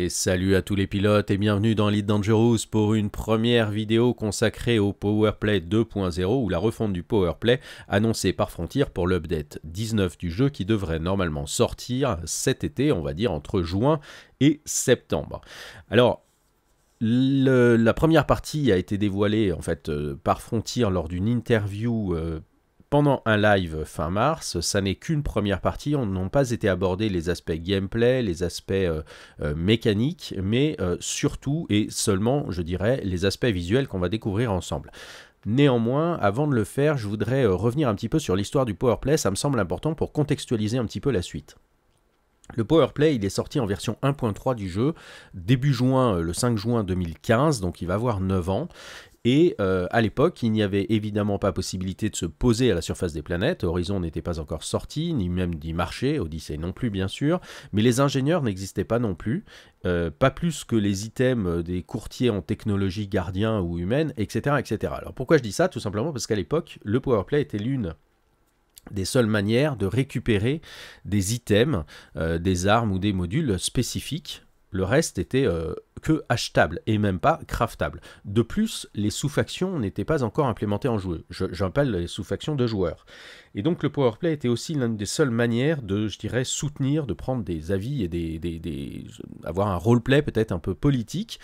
Et salut à tous les pilotes et bienvenue dans Lead Dangerous pour une première vidéo consacrée au PowerPlay 2.0 ou la refonte du PowerPlay annoncée par Frontier pour l'update 19 du jeu qui devrait normalement sortir cet été, on va dire entre juin et septembre. Alors la première partie a été dévoilée en fait euh, par Frontier lors d'une interview euh, pendant un live fin mars, ça n'est qu'une première partie, on n'a pas été abordé les aspects gameplay, les aspects euh, euh, mécaniques, mais euh, surtout et seulement, je dirais, les aspects visuels qu'on va découvrir ensemble. Néanmoins, avant de le faire, je voudrais revenir un petit peu sur l'histoire du PowerPlay, ça me semble important pour contextualiser un petit peu la suite. Le PowerPlay, il est sorti en version 1.3 du jeu début juin, le 5 juin 2015, donc il va avoir 9 ans. Et euh, à l'époque, il n'y avait évidemment pas possibilité de se poser à la surface des planètes. Horizon n'était pas encore sorti, ni même d'y marcher, Odyssey non plus bien sûr. Mais les ingénieurs n'existaient pas non plus, euh, pas plus que les items des courtiers en technologie gardien ou humaine, etc., etc. Alors pourquoi je dis ça Tout simplement parce qu'à l'époque, le PowerPlay était l'une des seules manières de récupérer des items, euh, des armes ou des modules spécifiques le reste était euh, que achetable et même pas craftable. De plus, les sous-factions n'étaient pas encore implémentées en jeu. J'appelle les sous-factions de joueurs. Et donc le powerplay était aussi l'une des seules manières de, je dirais, soutenir, de prendre des avis et des, des, des avoir un roleplay peut-être un peu politique.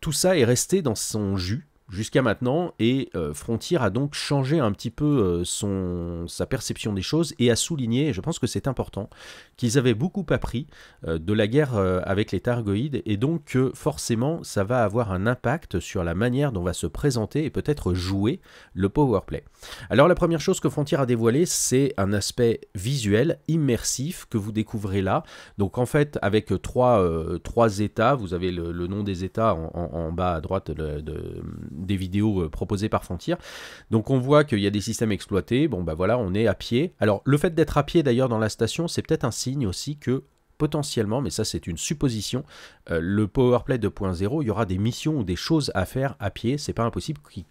Tout ça est resté dans son jus jusqu'à maintenant, et euh, Frontier a donc changé un petit peu euh, son, sa perception des choses et a souligné, et je pense que c'est important, qu'ils avaient beaucoup appris euh, de la guerre avec les Targoïdes, et donc que forcément ça va avoir un impact sur la manière dont va se présenter et peut-être jouer le powerplay. Alors la première chose que Frontier a dévoilé, c'est un aspect visuel, immersif, que vous découvrez là. Donc en fait, avec trois, trois états, vous avez le, nom des états en, bas à droite de des vidéos euh, proposées par Frontier. Donc on voit qu'il y a des systèmes exploités. Bon ben voilà, on est à pied. Alors le fait d'être à pied d'ailleurs dans la station, c'est peut-être un signe aussi que potentiellement, mais ça c'est une supposition, euh, le PowerPlay 2.0, il y aura des missions ou des choses à faire à pied, c'est pas impossible qu'il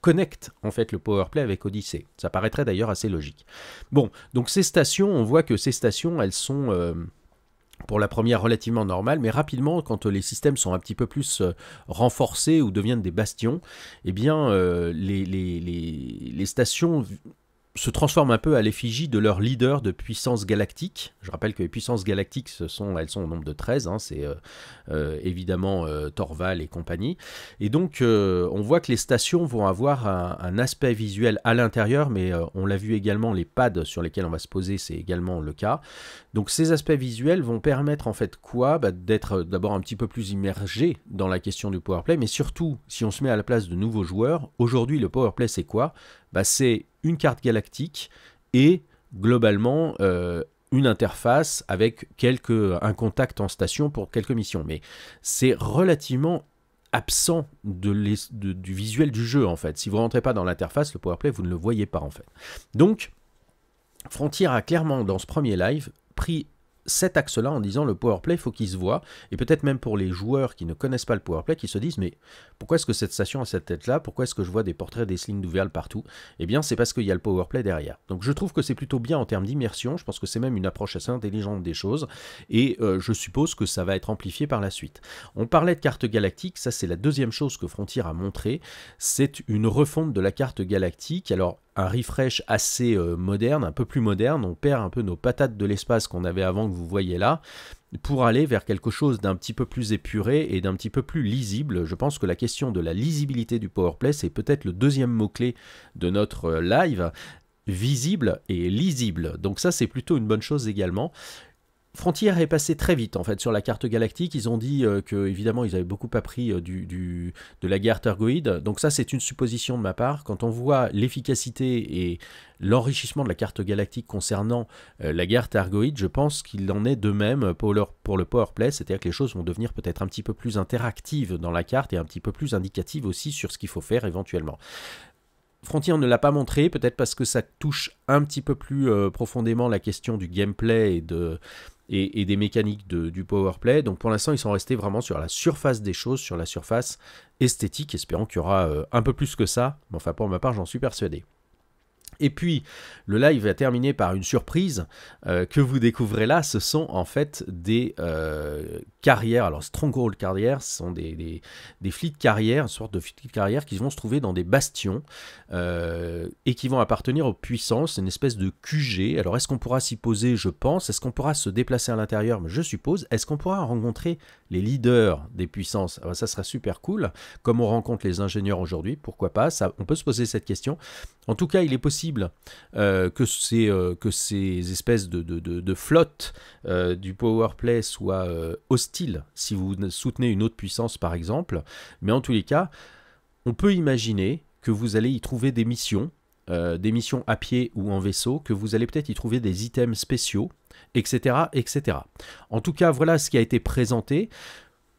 connecte en fait le PowerPlay avec Odyssey. Ça paraîtrait d'ailleurs assez logique. Bon, donc ces stations, on voit que ces stations, elles sont euh, pour la première relativement normale, mais rapidement, quand euh, les systèmes sont un petit peu plus euh, renforcés ou deviennent des bastions, eh bien, euh, les, les, les, stations se transforment un peu à l'effigie de leur leader de puissance galactique. Je rappelle que les puissances galactiques, elles sont au nombre de 13, hein, c'est euh, euh, évidemment euh, Torval et compagnie. Et donc on voit que les stations vont avoir un, aspect visuel à l'intérieur, mais on l'a vu également, les pads sur lesquels on va se poser, c'est également le cas. Donc ces aspects visuels vont permettre en fait quoi bah, D'être d'abord un petit peu plus immergé dans la question du powerplay, mais surtout si on se met à la place de nouveaux joueurs, aujourd'hui le powerplay c'est quoi bah, c'est une carte galactique et globalement euh, une interface avec quelques, un contact en station pour quelques missions. Mais c'est relativement absent du visuel du jeu en fait. Si vous rentrez pas dans l'interface, le PowerPlay, vous ne le voyez pas en fait. Donc, Frontier a clairement dans ce premier live pris cet axe-là en disant le powerplay, faut qu'il se voit. Et peut-être même pour les joueurs qui ne connaissent pas le powerplay, qui se disent mais pourquoi est-ce que cette station a cette tête-là Pourquoi est-ce que je vois des portraits des slings d'Ouverle partout Eh bien, c'est parce qu'il y a le powerplay derrière. Donc je trouve que c'est plutôt bien en termes d'immersion. Je pense que c'est même une approche assez intelligente des choses. Et euh, je suppose que ça va être amplifié par la suite. On parlait de carte galactique. Ça, c'est la deuxième chose que Frontier a montré. C'est une refonte de la carte galactique. Alors, un refresh assez euh, moderne, un peu plus moderne. On perd un peu nos patates de l'espace qu'on avait avant que vous voyez là pour aller vers quelque chose d'un petit peu plus épuré et d'un petit peu plus lisible. Je pense que la question de la lisibilité du PowerPlay, c'est peut-être le deuxième mot-clé de notre euh, live visible et lisible. Donc ça, c'est plutôt une bonne chose également. Frontier est passé très vite en fait sur la carte galactique. Ils ont dit euh, que évidemment ils avaient beaucoup appris euh, du, de la guerre Thergoïde. Donc ça c'est une supposition de ma part. Quand on voit l'efficacité et l'enrichissement de la carte galactique concernant euh, la guerre Thargoïde, je pense qu'il en est de même pour, pour le PowerPlay, c'est-à-dire que les choses vont devenir peut-être un petit peu plus interactives dans la carte et un petit peu plus indicatives aussi sur ce qu'il faut faire éventuellement. Frontier ne l'a pas montré, peut-être parce que ça touche un petit peu plus profondément la question du gameplay et de, et, des mécaniques de, du power play. Donc pour l'instant, ils sont restés vraiment sur la surface des choses, sur la surface esthétique, espérant qu'il y aura euh, un peu plus que ça. Mais enfin, pour ma part, j'en suis persuadé. Et puis, le live va terminer par une surprise euh, que vous découvrez là. Ce sont en fait des euh, carrières. Alors, Stronghold carrières, ce sont des, des, des flics carrières, une sorte de flics carrières qui vont se trouver dans des bastions euh, et qui vont appartenir aux puissances, une espèce de QG. Alors, est-ce qu'on pourra s'y poser Je pense. Est-ce qu'on pourra se déplacer à l'intérieur Je suppose. Est-ce qu'on pourra rencontrer les leaders des puissances ah ben, Ça sera super cool. Comme on rencontre les ingénieurs aujourd'hui, pourquoi pas ça, On peut se poser cette question. En tout cas, il est possible euh, que, ces, euh, que ces espèces de, de, flotte euh, du powerplay soient hostiles si vous soutenez une autre puissance par exemple. Mais en tous les cas, on peut imaginer que vous allez y trouver des missions, des missions à pied ou en vaisseau, que vous allez peut-être y trouver des items spéciaux, etc., etc. En tout cas, voilà ce qui a été présenté.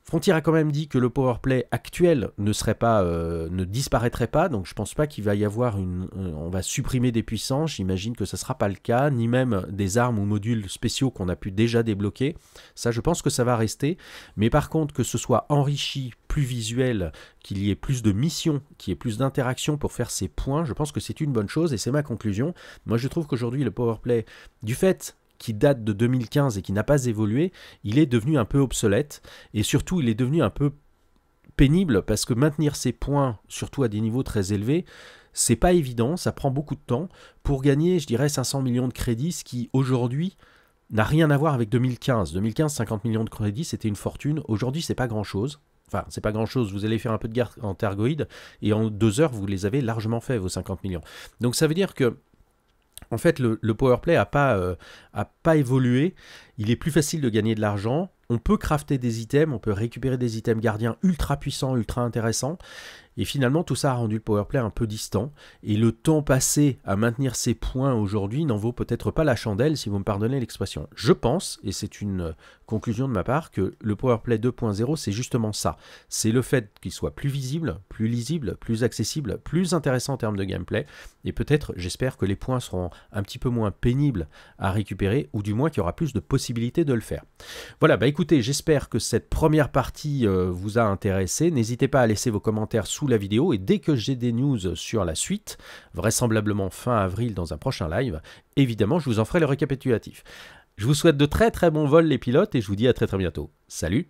Frontier a quand même dit que le powerplay actuel ne serait pas, euh, ne disparaîtrait pas, donc je pense pas qu'il va y avoir une, euh, on va supprimer des puissances. J'imagine que ne sera pas le cas, ni même des armes ou modules spéciaux qu'on a pu déjà débloquer. Ça, je pense que ça va rester. Mais par contre, que ce soit enrichi, plus visuel, qu'il y ait plus de missions, qu'il y ait plus d'interactions pour faire ces points, je pense que c'est une bonne chose et c'est ma conclusion. Moi, je trouve qu'aujourd'hui le powerplay, du fait qui date de 2015 et qui n'a pas évolué, il est devenu un peu obsolète et surtout il est devenu un peu pénible parce que maintenir ses points, surtout à des niveaux très élevés, c'est pas évident, ça prend beaucoup de temps pour gagner, je dirais, 500 millions de crédits, ce qui aujourd'hui n'a rien à voir avec 2015. 2015, 50 millions de crédits, c'était une fortune. Aujourd'hui, c'est pas grand chose. Enfin, c'est pas grand chose. Vous allez faire un peu de guerre en tergoïde et en deux heures, vous les avez largement fait, vos 50 millions. Donc ça veut dire que en fait, le, powerplay n'a pas, euh, a pas évolué. Il est plus facile de gagner de l'argent. On peut crafter des items, on peut récupérer des items gardiens ultra puissants, ultra intéressants. Et finalement, tout ça a rendu le powerplay un peu distant. Et le temps passé à maintenir ces points aujourd'hui n'en vaut peut-être pas la chandelle, si vous me pardonnez l'expression. Je pense, et c'est une euh, conclusion de ma part, que le powerplay 2.0, c'est justement ça. C'est le fait qu'il soit plus visible, plus lisible, plus accessible, plus intéressant en termes de gameplay. Et peut-être, j'espère que les points seront un petit peu moins pénibles à récupérer, ou du moins qu'il y aura plus de possibilités de le faire. Voilà, bah écoutez, j'espère que cette première partie euh, vous a intéressé. N'hésitez pas à laisser vos commentaires sous la vidéo et dès que j'ai des news sur la suite, vraisemblablement fin avril dans un prochain live, évidemment je vous en ferai le récapitulatif. Je vous souhaite de très très bons vols les pilotes et je vous dis à très très bientôt. Salut